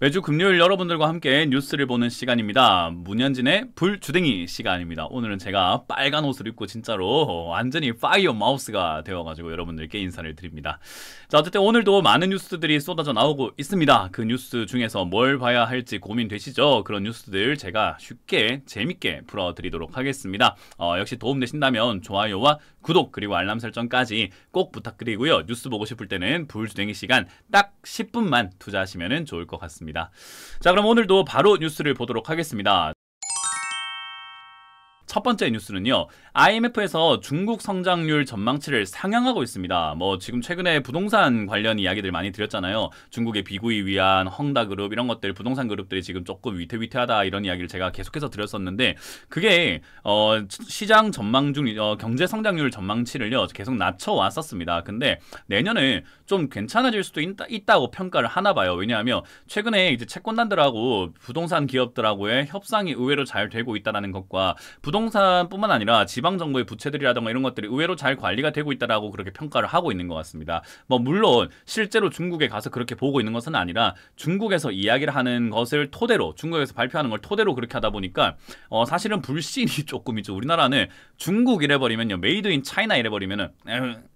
매주 금요일 여러분들과 함께 뉴스를 보는 시간입니다. 문현진의 불주댕이 시간입니다. 오늘은 제가 빨간 옷을 입고 진짜로 완전히 파이어 마우스가 되어가지고 여러분들께 인사를 드립니다. 자, 어쨌든 오늘도 많은 뉴스들이 쏟아져 나오고 있습니다. 그 뉴스 중에서 뭘 봐야 할지 고민되시죠? 그런 뉴스들 제가 쉽게 재밌게 풀어드리도록 하겠습니다. 어, 역시 도움되신다면 좋아요와 구독 그리고 알람 설정까지 꼭 부탁드리고요. 뉴스 보고 싶을 때는 불주댕이 시간 딱 10분만 투자하시면 좋을 것 같습니다. 있습니다. 자, 그럼 오늘도 바로 뉴스를 보도록 하겠습니다. 첫 번째 뉴스는요. IMF에서 중국 성장률 전망치를 상향하고 있습니다. 뭐 지금 최근에 부동산 관련 이야기들 많이 드렸잖아요. 중국의 비구이 위한 헝다 그룹 이런 것들 부동산 그룹들이 지금 조금 위태위태하다 이런 이야기를 제가 계속해서 드렸었는데 그게 어, 시장 전망 중 어, 경제 성장률 전망치를요. 계속 낮춰 왔었습니다. 근데 내년에 좀 괜찮아질 수도 있, 다고 평가를 하나 봐요. 왜냐하면 최근에 이제 채권단들하고 부동산 기업들하고의 협상이 의외로 잘 되고 있다는 것과 부동산뿐만 아니라 지방정부의 부채들이라든가 이런 것들이 의외로 잘 관리가 되고 있다고 그렇게 평가를 하고 있는 것 같습니다. 뭐 물론 실제로 중국에 가서 그렇게 보고 있는 것은 아니라 중국에서 이야기를 하는 것을 토대로 중국에서 발표하는 걸 토대로 그렇게 하다 보니까 어, 사실은 불신이 조금 있죠. 우리나라는 중국 이래버리면요. 메이드 인 차이나 이래버리면은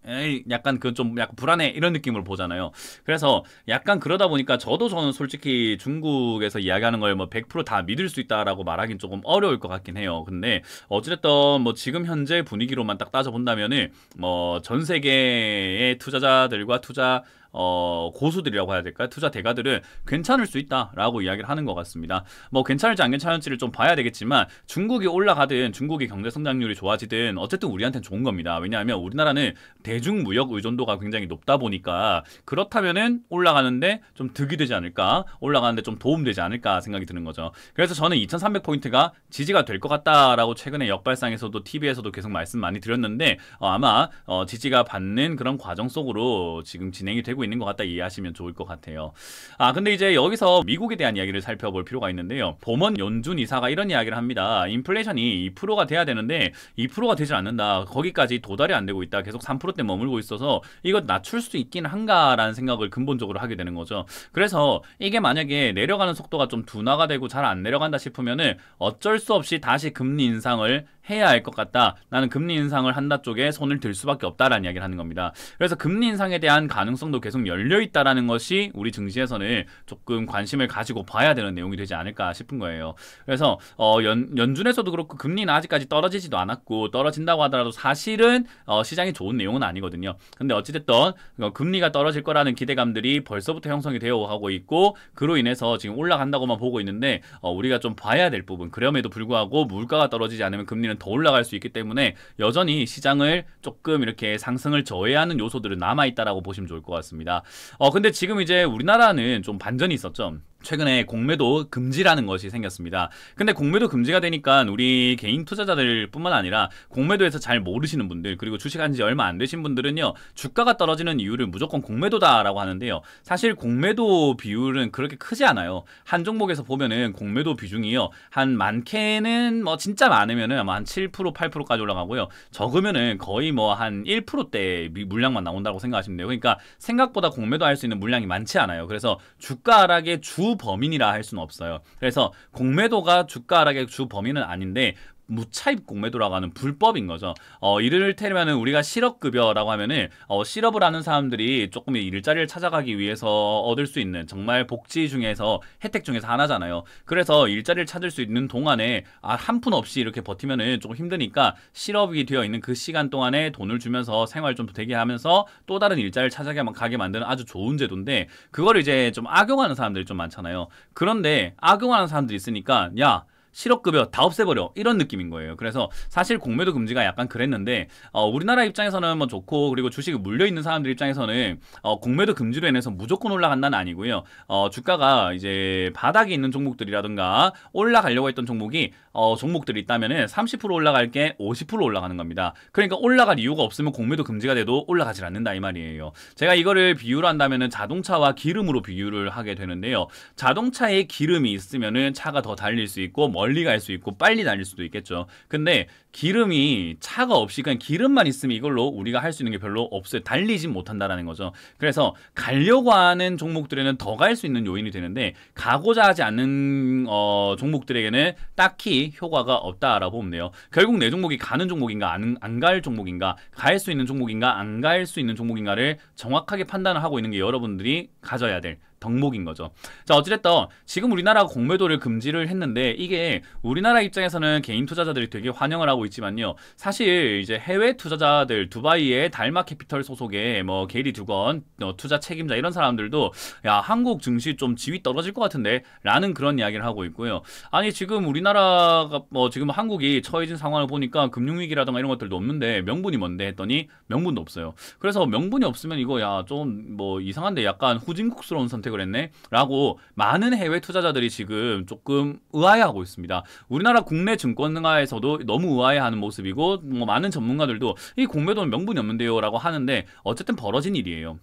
에이, 약간 그건좀 약간 불안해 이런 느낌 느낌을 보잖아요. 그래서 약간 그러다 보니까 저도 저는 솔직히 중국에서 이야기하는 걸 뭐 100%다 믿을 수 있다라고 말하긴 조금 어려울 것 같긴 해요. 근데 어찌됐든 뭐 지금 현재 분위기로만 딱 따져본다면은 뭐전 세계의 투자자들과 투자 어, 고수들이라고 해야 될까요? 투자 대가들은 괜찮을 수 있다라고 이야기를 하는 것 같습니다. 뭐 괜찮을지 안 괜찮을지를 좀 봐야 되겠지만 중국이 올라가든 중국의 경제 성장률이 좋아지든 어쨌든 우리한테는 좋은 겁니다. 왜냐하면 우리나라는 대중 무역 의존도가 굉장히 높다 보니까 그렇다면은 올라가는데 좀 득이 되지 않을까? 올라가는데 좀 도움되지 않을까 생각이 드는 거죠. 그래서 저는 2300포인트가 지지가 될 것 같다라고 최근에 역발상에서도 TV에서도 계속 말씀 많이 드렸는데 어, 아마 어, 지지가 받는 그런 과정 속으로 지금 진행이 되고 만고 있는 것 같다 이해하시면 좋을 것 같아요. 아 근데 이제 여기서 미국에 대한 이야기를 살펴볼 필요가 있는데요. 범원 연준 이사가 이런 이야기를 합니다. 인플레이션이 2%가 돼야 되는데 2%가 되질 않는다. 거기까지 도달이 안 되고 있다. 계속 3%대 머물고 있어서 이거 낮출 수 있긴 한가라는 생각을 근본적으로 하게 되는 거죠. 그래서 이게 만약에 내려가는 속도가 좀 둔화가 되고 잘 안 내려간다 싶으면은 어쩔 수 없이 다시 금리 인상을 해야 할 것 같다. 나는 금리 인상을 한다 쪽에 손을 들 수밖에 없다라는 이야기를 하는 겁니다. 그래서 금리 인상에 대한 가능성도 계속 계속 열려 있다라는 것이 우리 증시에서는 조금 관심을 가지고 봐야 되는 내용이 되지 않을까 싶은 거예요. 그래서 어, 연, 연준에서도 그렇고 금리는 아직까지 떨어지지도 않았고 떨어진다고 하더라도 사실은 어, 시장이 좋은 내용은 아니거든요. 근데 어찌됐던 어, 금리가 떨어질 거라는 기대감들이 벌써부터 형성이 되어 가고 있고 그로 인해서 지금 올라간다고만 보고 있는데 어, 우리가 좀 봐야 될 부분 그럼에도 불구하고 물가가 떨어지지 않으면 금리는 더 올라갈 수 있기 때문에 여전히 시장을 조금 이렇게 상승을 저해하는 요소들은 남아있다라고 보시면 좋을 것 같습니다. 겁니다. 어 근데 지금 이제 우리나라는 좀 반전이 있었죠. 최근에 공매도 금지라는 것이 생겼습니다. 근데 공매도 금지가 되니까 우리 개인 투자자들뿐만 아니라 공매도에서 잘 모르시는 분들 그리고 주식한 지 얼마 안 되신 분들은요 주가가 떨어지는 이유를 무조건 공매도다라고 하는데요 사실 공매도 비율은 그렇게 크지 않아요. 한 종목에서 보면은 공매도 비중이요 한 많게는 뭐 진짜 많으면은 아마 한7% 8%까지 올라가고요 적으면은 거의 뭐 한 1%대 물량만 나온다고 생각하시면 돼요. 그러니까 생각보다 공매도 할 수 있는 물량이 많지 않아요. 그래서 주가 하락의 주주 범인이라 할 수는 없어요. 그래서 공매도가 주가 하락의 주 범인은 아닌데 무차입 공매도라고 하는 불법인 거죠. 어, 이를테면은 우리가 실업급여라고 하면은 어, 실업을 하는 사람들이 조금 의 일자리를 찾아가기 위해서 얻을 수 있는 정말 복지 중에서 혜택 중에서 하나잖아요. 그래서 일자리를 찾을 수 있는 동안에 아, 한푼 없이 이렇게 버티면은 조금 힘드니까 실업이 되어 있는 그 시간 동안에 돈을 주면서 생활 좀 되게 하면서 또 다른 일자리를 찾아가게 만드는 아주 좋은 제도인데 그걸 이제 좀 악용하는 사람들이 좀 많잖아요. 그런데 악용하는 사람들이 있으니까 야 실업급여 다 없애버려 이런 느낌인 거예요. 그래서 사실 공매도 금지가 약간 그랬는데 어, 우리나라 입장에서는 뭐 좋고 그리고 주식이 물려있는 사람들 입장에서는 어, 공매도 금지로 인해서 무조건 올라간다는 아니고요. 어, 주가가 이제 바닥에 있는 종목들이라든가 올라가려고 했던 종목이 어, 종목들이 있다면 30% 올라갈 게 50% 올라가는 겁니다. 그러니까 올라갈 이유가 없으면 공매도 금지가 돼도 올라가질 않는다 이 말이에요. 제가 이거를 비유를 한다면 자동차와 기름으로 비유를 하게 되는데요. 자동차에 기름이 있으면 차가 더 달릴 수 있고 뭐 멀리 갈 수 있고 빨리 날릴 수도 있겠죠. 근데 기름이 차가 없이 그냥 기름만 있으면 이걸로 우리가 할 수 있는 게 별로 없어요. 달리진 못한다라는 거죠. 그래서 가려고 하는 종목들에는 더 갈 수 있는 요인이 되는데 가고자 하지 않는 어, 종목들에게는 딱히 효과가 없다라고 봅네요 결국 내 종목이 가는 종목인가 안 갈 종목인가 갈 수 있는 종목인가 안 갈 수 있는 종목인가를 정확하게 판단을 하고 있는 게 여러분들이 가져야 될 덕목인 거죠. 자 어찌됐든 지금 우리나라가 공매도를 금지를 했는데 이게 우리나라 입장에서는 개인 투자자들이 되게 환영을 하고 있지만요. 사실 이제 해외 투자자들 두바이의 달마 캐피털 소속의 뭐 게리 두건 어, 투자 책임자 이런 사람들도 야 한국 증시 좀 지위 떨어질 것 같은데 라는 그런 이야기를 하고 있고요. 아니 지금 우리나라가 뭐 지금 한국이 처해진 상황을 보니까 금융위기라든가 이런 것들도 없는데 명분이 뭔데 했더니 명분도 없어요. 그래서 명분이 없으면 이거 야 좀 뭐 이상한데 약간 후진국스러운 선택 선택을 했네 라고 많은 해외 투자자들이 지금 조금 의아해하고 있습니다. 우리나라 국내 증권가에서도 너무 의아해하는 모습이고 뭐 많은 전문가들도 이 공매도는 명분이 없는데요 라고 하는데 어쨌든 벌어진 일이에요.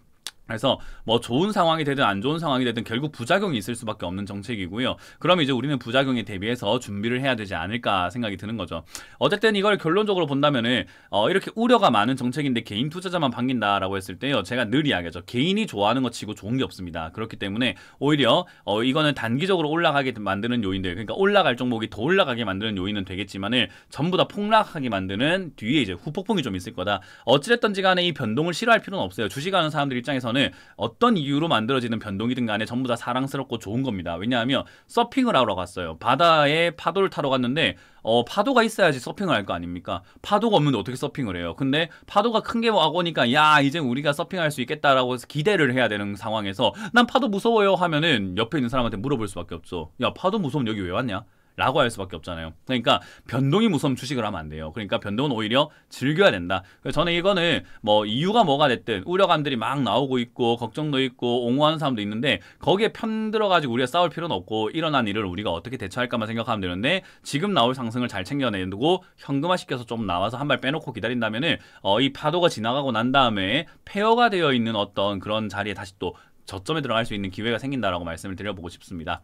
그래서 뭐 좋은 상황이 되든 안 좋은 상황이 되든 결국 부작용이 있을 수밖에 없는 정책이고요. 그럼 이제 우리는 부작용에 대비해서 준비를 해야 되지 않을까 생각이 드는 거죠. 어쨌든 이걸 결론적으로 본다면은 어 이렇게 우려가 많은 정책인데 개인 투자자만 반긴다라고 했을 때요. 제가 늘 이야기하죠. 개인이 좋아하는 것 치고 좋은 게 없습니다. 그렇기 때문에 오히려 어 이거는 단기적으로 올라가게 만드는 요인들 그러니까 올라갈 종목이 더 올라가게 만드는 요인은 되겠지만은 전부 다 폭락하게 만드는 뒤에 이제 후폭풍이 좀 있을 거다. 어찌됐든지 간에 이 변동을 싫어할 필요는 없어요. 주식하는 사람들 입장에서는 부분 어떤 이유로 만들어지는 변동이든 간에 전부 다 사랑스럽고 좋은 겁니다. 왜냐하면 서핑을 하러 갔어요. 바다에 파도를 타러 갔는데 어, 파도가 있어야지 서핑을 할 거 아닙니까? 파도가 없는데 어떻게 서핑을 해요? 근데 파도가 큰 게 와보니까 야 이제 우리가 서핑할 수 있겠다라고 해서 기대를 해야 되는 상황에서 난 파도 무서워요 하면은 옆에 있는 사람한테 물어볼 수밖에 없죠. 야 파도 무서우면 여기 왜 왔냐? 라고 할 수밖에 없잖아요. 그러니까 변동이 무서운 주식을 하면 안 돼요. 그러니까 변동은 오히려 즐겨야 된다. 그래서 저는 이거는 뭐 이유가 뭐가 됐든 우려감들이 막 나오고 있고 걱정도 있고 옹호하는 사람도 있는데 거기에 편들어가지고 우리가 싸울 필요는 없고 일어난 일을 우리가 어떻게 대처할까만 생각하면 되는데 지금 나올 상승을 잘 챙겨내고 현금화시켜서 좀 나와서 한 발 빼놓고 기다린다면 은이 어 파도가 지나가고 난 다음에 폐허가 되어 있는 어떤 그런 자리에 다시 또 저점에 들어갈 수 있는 기회가 생긴다라고 말씀을 드려보고 싶습니다.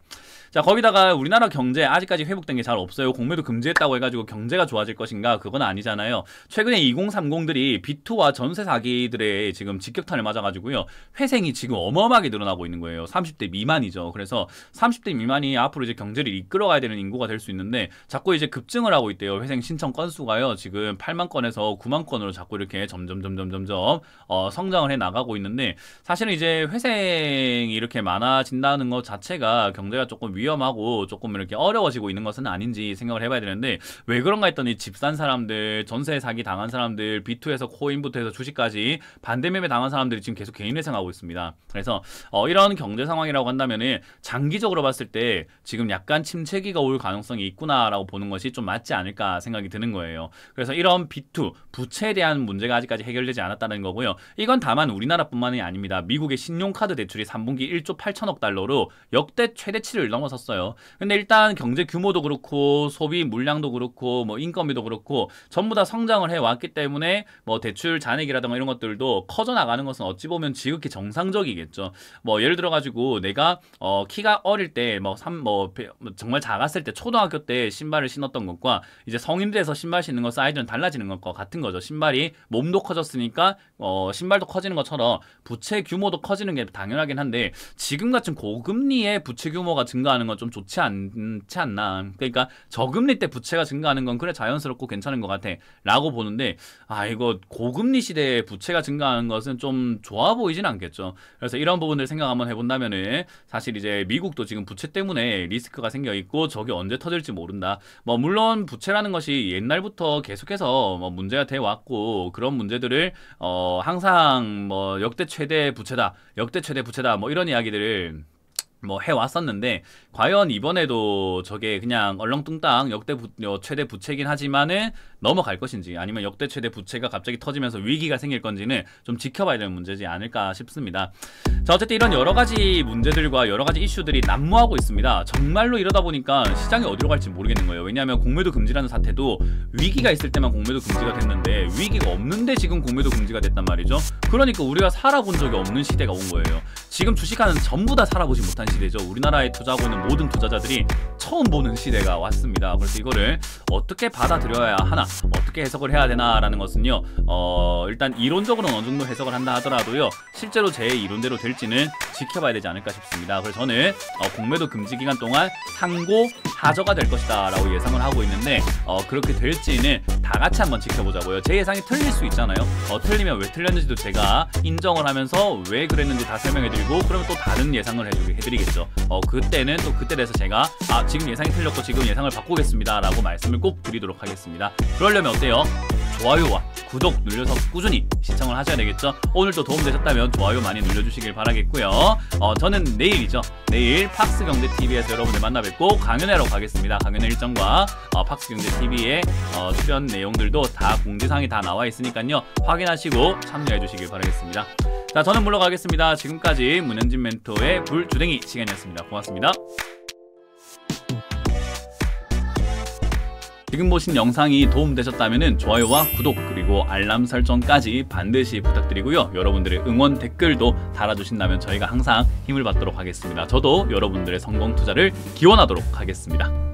자 거기다가 우리나라 경제 아직까지 회복된 게 잘 없어요. 공매도 금지했다고 해가지고 경제가 좋아질 것인가 그건 아니잖아요. 최근에 2030들이 비투와 전세 사기들의 지금 직격탄을 맞아가지고요. 회생이 지금 어마어마하게 늘어나고 있는 거예요. 30대 미만이죠. 그래서 30대 미만이 앞으로 이제 경제를 이끌어가야 되는 인구가 될 수 있는데 자꾸 이제 급증을 하고 있대요. 회생 신청 건수가요. 지금 8만 건에서 9만 건으로 자꾸 이렇게 점점 점점 점점 어, 성장을 해 나가고 있는데 사실은 이제 회생 전쟁이 이렇게 많아진다는 것 자체가 경제가 조금 위험하고 조금 이렇게 어려워지고 있는 것은 아닌지 생각을 해봐야 되는데 왜 그런가 했더니 집 산 사람들, 전세 사기 당한 사람들, B2에서 코인부터 해서 주식까지 반대 매매 당한 사람들이 지금 계속 개인 회생하고 있습니다. 그래서 어, 이런 경제 상황이라고 한다면은 장기적으로 봤을 때 지금 약간 침체기가 올 가능성이 있구나라고 보는 것이 좀 맞지 않을까 생각이 드는 거예요. 그래서 이런 B2 부채에 대한 문제가 아직까지 해결되지 않았다는 거고요. 이건 다만 우리나라뿐만이 아닙니다. 미국의 신용카드 대출 매출이 3분기 1조 8천억 달러로 역대 최대치를 넘어섰어요. 근데 일단 경제 규모도 그렇고 소비 물량도 그렇고 뭐 인건비도 그렇고 전부 다 성장을 해왔기 때문에 뭐 대출 잔액이라든가 이런 것들도 커져나가는 것은 어찌 보면 지극히 정상적이겠죠. 뭐 예를 들어 가지고 내가 어 키가 어릴 때뭐삼뭐 뭐, 뭐 정말 작았을 때 초등학교 때 신발을 신었던 것과 이제 성인 돼서 신발 신는 거 사이즈는 달라지는 것과 같은 거죠. 신발이 몸도 커졌으니까 어 신발도 커지는 것처럼 부채 규모도 커지는 게 당연 당연하긴 한데 지금 같은 고금리의 부채 규모가 증가하는 건 좀 좋지 않지 않나. 그러니까 저금리 때 부채가 증가하는 건 그래 자연스럽고 괜찮은 것 같아. 라고 보는데 아 이거 고금리 시대에 부채가 증가하는 것은 좀 좋아 보이진 않겠죠. 그래서 이런 부분들 생각 한번 해본다면은 사실 이제 미국도 지금 부채 때문에 리스크가 생겨 있고 저게 언제 터질지 모른다. 뭐 물론 부채라는 것이 옛날부터 계속해서 뭐 문제가 돼 왔고 그런 문제들을 어 항상 뭐 역대 최대 부채다. 역대 최대 부채다 부채다 뭐 이런 이야기들을 뭐 해왔었는데 과연 이번에도 저게 그냥 얼렁뚱땅 역대 부, 어, 최대 부채긴 하지만은 넘어갈 것인지 아니면 역대 최대 부채가 갑자기 터지면서 위기가 생길 건지는 좀 지켜봐야 되는 문제지 않을까 싶습니다. 자 어쨌든 이런 여러 가지 문제들과 여러 가지 이슈들이 난무하고 있습니다. 정말로 이러다 보니까 시장이 어디로 갈지 모르겠는 거예요. 왜냐하면 공매도 금지라는 사태도 위기가 있을 때만 공매도 금지가 됐는데 위기가 없는데 지금 공매도 금지가 됐단 말이죠. 그러니까 우리가 살아본 적이 없는 시대가 온 거예요. 지금 주식하는 전부 다 살아보지 못한 시대 시대죠. 우리나라에 투자하고 있는 모든 투자자들이 처음 보는 시대가 왔습니다. 그래서 이거를 어떻게 받아들여야 하나, 어떻게 해석을 해야 되나라는 것은요. 어, 일단 이론적으로는 어느 정도 해석을 한다 하더라도요. 실제로 제 이론대로 될지는 지켜봐야 되지 않을까 싶습니다. 그래서 저는 어, 공매도 금지 기간 동안 상고 하저가될 것이다 라고 예상을 하고 있는데 어, 그렇게 될지는 다 같이 한번 지켜보자고요 제 예상이 틀릴 수 있잖아요 어, 틀리면 왜 틀렸는지도 제가 인정을 하면서 왜 그랬는지 다 설명해드리고 그러면 또 다른 예상을 해드리겠죠 어, 그때는 또 그때 돼서 제가 아 지금 예상이 틀렸고 지금 예상을 바꾸겠습니다 라고 말씀을 꼭 드리도록 하겠습니다 그러려면 어때요? 좋아요와 구독 눌려서 꾸준히 시청을 하셔야 되겠죠 오늘도 도움되셨다면 좋아요 많이 눌러주시길 바라겠고요 어, 저는 내일이죠 내일 팍스경제TV에서 여러분을 만나 뵙고 강연회로 가겠습니다 강연회 일정과 어, 팍스경제TV의 어, 출연 내용들도 다 공지사항이 다 나와 있으니까요 확인하시고 참여해 주시길 바라겠습니다 자 저는 물러가겠습니다 지금까지 문현진 멘토의 불주댕이 시간이었습니다 고맙습니다 지금 보신 영상이 도움되셨다면 좋아요와 구독 그리고 알람 설정까지 반드시 부탁드리고요. 여러분들의 응원 댓글도 달아주신다면 저희가 항상 힘을 받도록 하겠습니다. 저도 여러분들의 성공 투자를 기원하도록 하겠습니다.